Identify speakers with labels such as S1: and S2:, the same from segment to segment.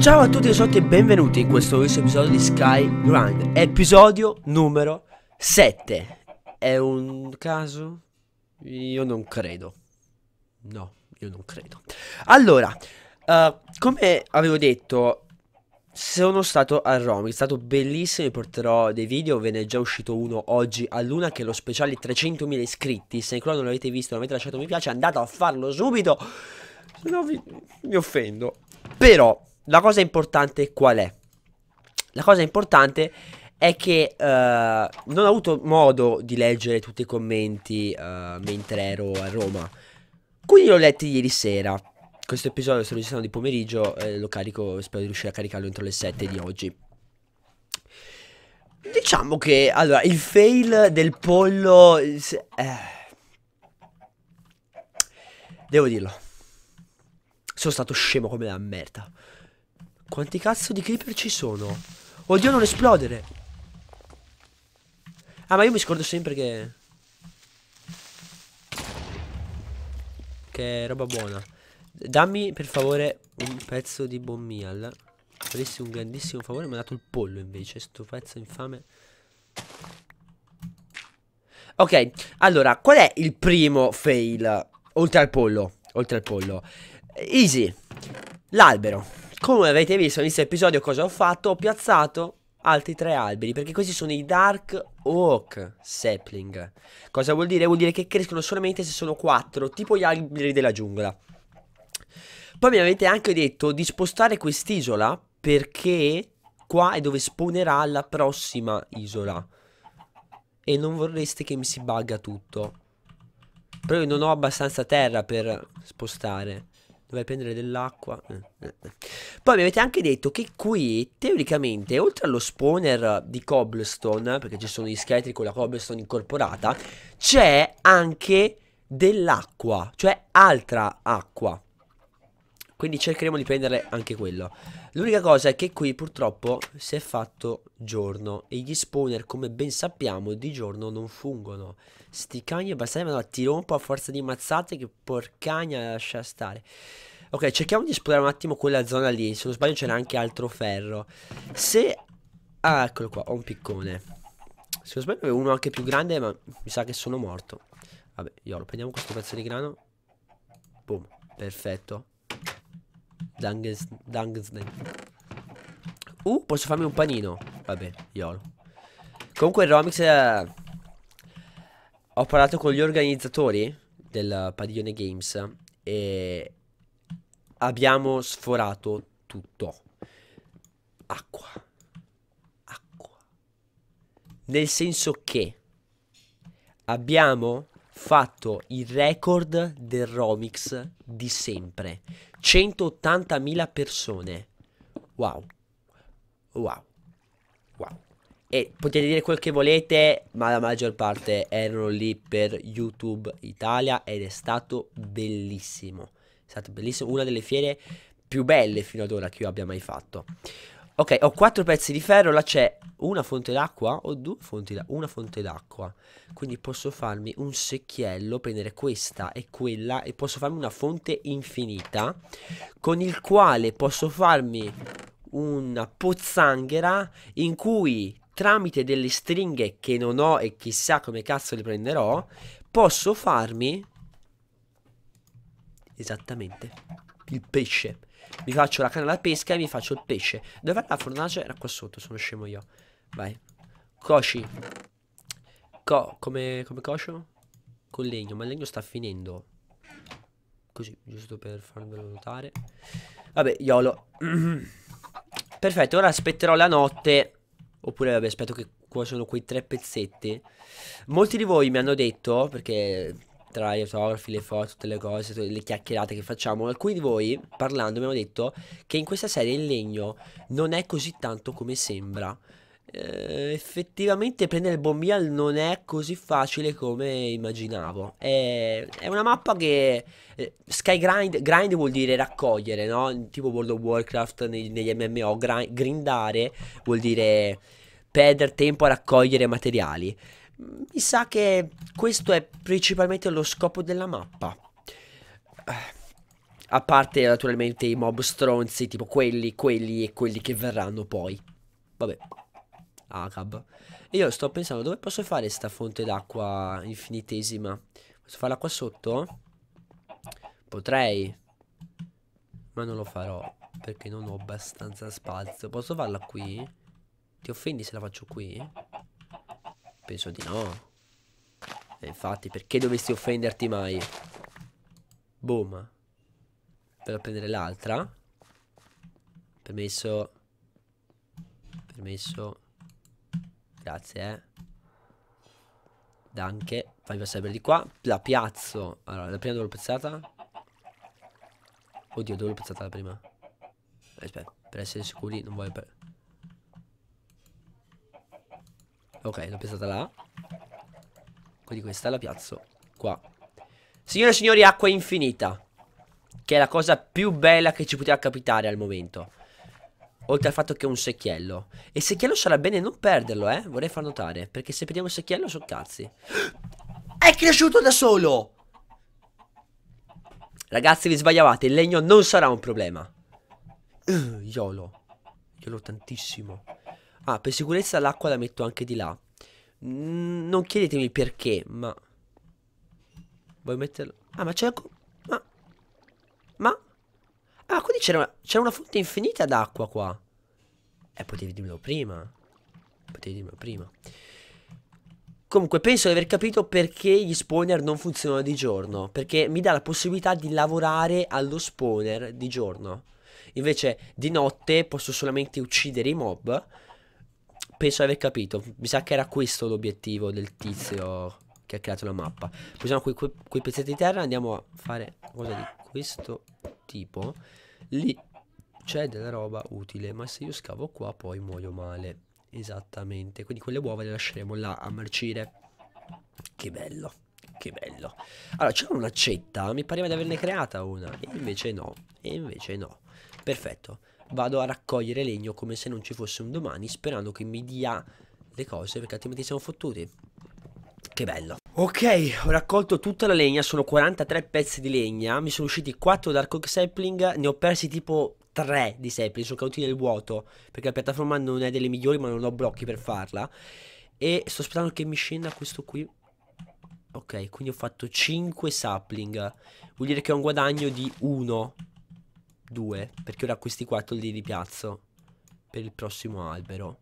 S1: Ciao a tutti risotti e benvenuti in questo nuovo episodio di Sky Grind Episodio numero 7 È un caso? Io non credo No, io non credo Allora, uh, come avevo detto sono stato a Roma, è stato bellissimo, vi porterò dei video, ve ne è già uscito uno oggi a Luna che è lo speciale 300.000 iscritti, se ancora non l'avete visto, non avete lasciato mi piace, andate a farlo subito, se no vi, mi offendo. Però la cosa importante qual è? La cosa importante è che uh, non ho avuto modo di leggere tutti i commenti uh, mentre ero a Roma. Quindi l'ho letti ieri sera. Questo episodio sto registrando di pomeriggio eh, lo carico, spero di riuscire a caricarlo entro le 7 di oggi. Diciamo che, allora, il fail del pollo... Eh, devo dirlo. Sono stato scemo come la merda. Quanti cazzo di creeper ci sono? Oddio non esplodere Ah ma io mi scordo sempre che Che roba buona Dammi per favore un pezzo di buon meal Faresti un grandissimo favore Mi ha dato il pollo invece Sto pezzo infame Ok Allora qual è il primo fail Oltre al pollo Oltre al pollo Easy L'albero come avete visto in questo episodio cosa ho fatto? Ho piazzato altri tre alberi perché questi sono i dark oak sapling cosa vuol dire? vuol dire che crescono solamente se sono quattro tipo gli alberi della giungla poi mi avete anche detto di spostare quest'isola perché qua è dove spawnerà la prossima isola e non vorreste che mi si bugga tutto però io non ho abbastanza terra per spostare Dovrei prendere dell'acqua. Eh, eh, eh. Poi mi avete anche detto che qui, teoricamente, oltre allo spawner di cobblestone, perché ci sono gli scheletri con la cobblestone incorporata, c'è anche dell'acqua, cioè altra acqua. Quindi cercheremo di prendere anche quello. L'unica cosa è che qui purtroppo si è fatto giorno e gli spawner, come ben sappiamo, di giorno non fungono. Sti cagni abbastanza, ma no, ti rompo a forza di mazzate che porcagna lascia stare. Ok, cerchiamo di esplorare un attimo quella zona lì. Se non sbaglio c'era anche altro ferro. Se... Ah, eccolo qua, ho un piccone. Se non sbaglio avevo uno anche più grande, ma mi sa che sono morto. Vabbè, iolo, prendiamo questo pezzo di grano. Boom, perfetto. Dungeons... Dungeons... Uh, posso farmi un panino. Vabbè, iolo. Comunque Romix... Eh, ho parlato con gli organizzatori del eh, Padiglione Games e abbiamo sforato tutto. Acqua. Acqua. Nel senso che abbiamo fatto il record del Romix di sempre. 180.000 persone. Wow. Wow. Wow. E potete dire quel che volete, ma la maggior parte erano lì per YouTube Italia ed è stato bellissimo stata esatto, bellissima, una delle fiere più belle fino ad ora che io abbia mai fatto. Ok, ho quattro pezzi di ferro, là c'è una fonte d'acqua ho due fonti d'acqua, una fonte d'acqua. Quindi posso farmi un secchiello, prendere questa e quella e posso farmi una fonte infinita con il quale posso farmi una pozzanghera in cui tramite delle stringhe che non ho e chissà come cazzo le prenderò, posso farmi Esattamente. Il pesce. Mi faccio la canna da pesca e mi faccio il pesce. Dove Dov'è la fornace? Era qua sotto, sono scemo io. Vai. Cosci. Co come, come coscio? Con legno, ma il legno sta finendo. Così, giusto per farvelo notare. Vabbè, YOLO. Perfetto, ora aspetterò la notte. Oppure, vabbè, aspetto che qua sono quei tre pezzetti. Molti di voi mi hanno detto, perché tra gli autografi, le foto, tutte le cose, le chiacchierate che facciamo, alcuni di voi parlando mi hanno detto che in questa serie il legno non è così tanto come sembra. Eh, effettivamente prendere il Bombial non è così facile come immaginavo. È, è una mappa che eh, Sky grind, grind vuol dire raccogliere, no? Tipo World of Warcraft neg negli MMO, grindare vuol dire perdere tempo a raccogliere materiali. Mi sa che questo è principalmente lo scopo della mappa. Eh, a parte naturalmente i mob stronzi, tipo quelli, quelli e quelli che verranno poi. Vabbè. Agab. Ah, e io sto pensando dove posso fare sta fonte d'acqua infinitesima. Posso farla qua sotto? Potrei. Ma non lo farò perché non ho abbastanza spazio. Posso farla qui? Ti offendi se la faccio qui? Penso di no. E infatti, perché dovresti offenderti mai? Boom. Vado a prendere l'altra. Permesso. Permesso. Grazie, eh. Danke. Fammi passare per di qua. La piazzo. Allora, la prima dove l'ho piazzata? Oddio, dove l'ho piazzata la prima? Aspetta, per essere sicuri non voglio... Per... Ok, l'ho piazzata là. Quindi questa la piazzo qua. Signore e signori, acqua infinita. Che è la cosa più bella che ci poteva capitare al momento. Oltre al fatto che è un secchiello. E il secchiello sarà bene non perderlo, eh. Vorrei far notare. Perché se perdiamo il secchiello, sono cazzi. È cresciuto da solo! Ragazzi, vi sbagliavate. Il legno non sarà un problema. Uh, Iolo. Iolo tantissimo. Ah, per sicurezza l'acqua la metto anche di là. Mm, non chiedetemi perché, ma... Vuoi metterlo? Ah, ma c'è Ma... Ma... Ah, quindi c'era una fonte infinita d'acqua qua. Eh, potevi dirmelo prima. Potevi dirmelo prima. Comunque penso di aver capito perché gli spawner non funzionano di giorno, perché mi dà la possibilità di lavorare allo spawner di giorno. Invece di notte posso solamente uccidere i mob penso di aver capito. Mi sa che era questo l'obiettivo del tizio che ha creato la mappa. Usiamo quei, quei, quei pezzetti di terra, andiamo a fare cosa di questo tipo. Lì c'è della roba utile, ma se io scavo qua poi muoio male. Esattamente, quindi quelle uova le lasceremo là a marcire. Che bello, che bello. Allora, c'era un'accetta, mi pareva di averne creata una, e invece no, e invece no. Perfetto vado a raccogliere legno come se non ci fosse un domani sperando che mi dia le cose perché altrimenti siamo fottuti. Che bello. Ok, ho raccolto tutta la legna, sono 43 pezzi di legna, mi sono usciti 4 dark oak Sapling, ne ho persi tipo 3 di sapling, sono caduti nel vuoto, perché la piattaforma non è delle migliori ma non ho blocchi per farla. E sto aspettando che mi scenda questo qui. Ok, quindi ho fatto 5 sapling, vuol dire che ho un guadagno di 1 due, perché ora questi quattro li ripiazzo per il prossimo albero.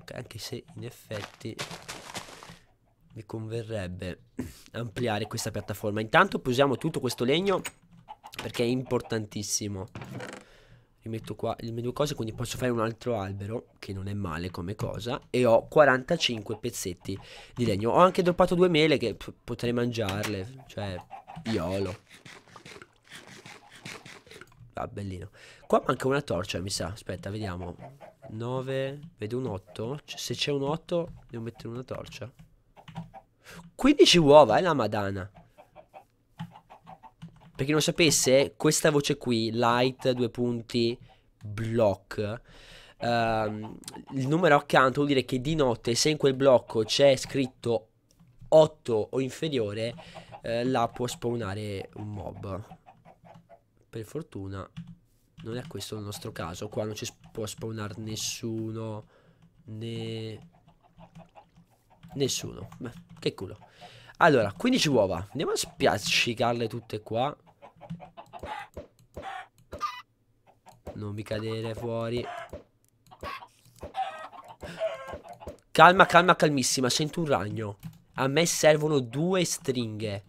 S1: Okay, anche se in effetti mi converrebbe ampliare questa piattaforma. Intanto posiamo tutto questo legno perché è importantissimo. Rimetto qua le mie due cose, quindi posso fare un altro albero, che non è male come cosa, e ho 45 pezzetti di legno. Ho anche droppato due mele che potrei mangiarle, cioè, iolo. Ah, bellino. Qua manca una torcia, mi sa. Aspetta, vediamo. 9, vedo un 8. C cioè, se c'è un 8, devo mettere una torcia. 15 uova, è eh, la madana. Per chi non sapesse, questa voce qui, light, due punti, block. Ehm, il numero accanto vuol dire che di notte, se in quel blocco c'è scritto 8 o inferiore, eh, là può spawnare un mob. Per fortuna non è questo il nostro caso. Qua non ci può spawnare nessuno. Né... Nessuno. Beh, che culo. Allora, 15 uova. Andiamo a spiaccicarle tutte qua. Non mi cadere fuori. Calma, calma, calmissima. Sento un ragno. A me servono due stringhe.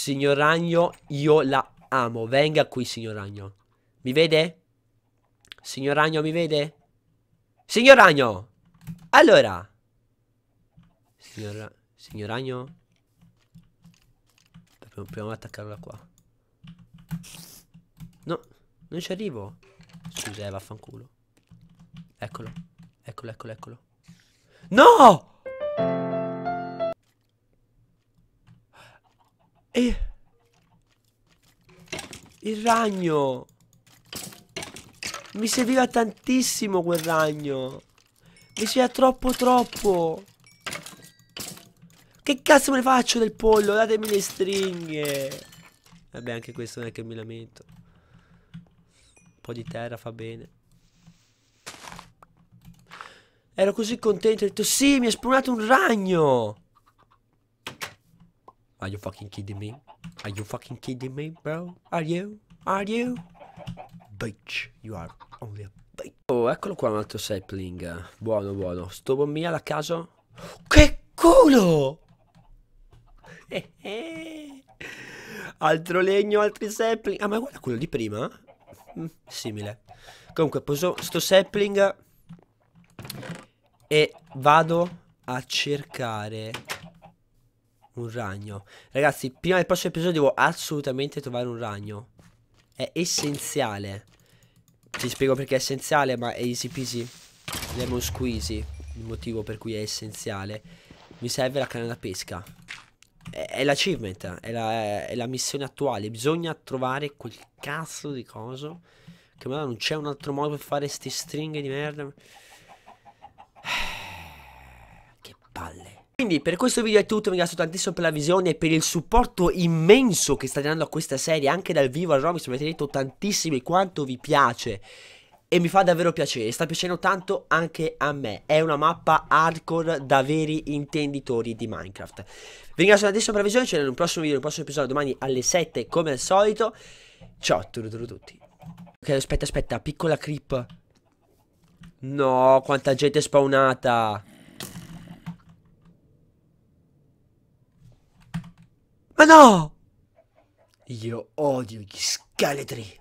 S1: Signor ragno, io la amo. Venga qui, signor ragno. Mi vede? Signor ragno, mi vede? Signor ragno! Allora! Signor, signor ragno? Dobbiamo prima attaccarla qua. No, non ci arrivo. Scusa, eh, vaffanculo. Eccolo, eccolo, eccolo, eccolo. No! E... Il ragno! Mi serviva tantissimo quel ragno! Mi serviva troppo troppo! Che cazzo me ne faccio del pollo? Datemi le stringhe! Vabbè, anche questo non è che mi lamento. Un po' di terra fa bene. Ero così contento, ho detto sì, mi è spawnato un ragno! Are you fucking kidding me? Are you fucking kidding me, bro? Are you? Are you? Bitch, you are only a bitch. Oh, eccolo qua un altro sapling. Buono, buono. Sto bombia da caso? Che culo! Altro legno, altri sapling. Ah, ma guarda quello di prima. Mm, simile. Comunque, poso sto sapling e vado a cercare un ragno. Ragazzi, prima del prossimo episodio devo assolutamente trovare un ragno. È essenziale. Ti spiego perché è essenziale, ma è easy peasy. Lemon squeezy. Il motivo per cui è essenziale. Mi serve la canna da pesca. È, è l'achievement, è, la, è la missione attuale. Bisogna trovare quel cazzo di coso. Che ma non c'è un altro modo per fare ste stringhe di merda. Che palle. Quindi per questo video è tutto, vi ringrazio tantissimo per la visione e per il supporto immenso che state dando a questa serie, anche dal vivo al Robins mi avete detto tantissimi quanto vi piace e mi fa davvero piacere, sta piacendo tanto anche a me, è una mappa hardcore da veri intenditori di Minecraft. Vi ringrazio tantissimo per la visione, ci vediamo in un prossimo video, in un prossimo episodio domani alle 7 come al solito, ciao a tutti. Ok aspetta aspetta, piccola creep. No, quanta gente è spawnata. But no! You old you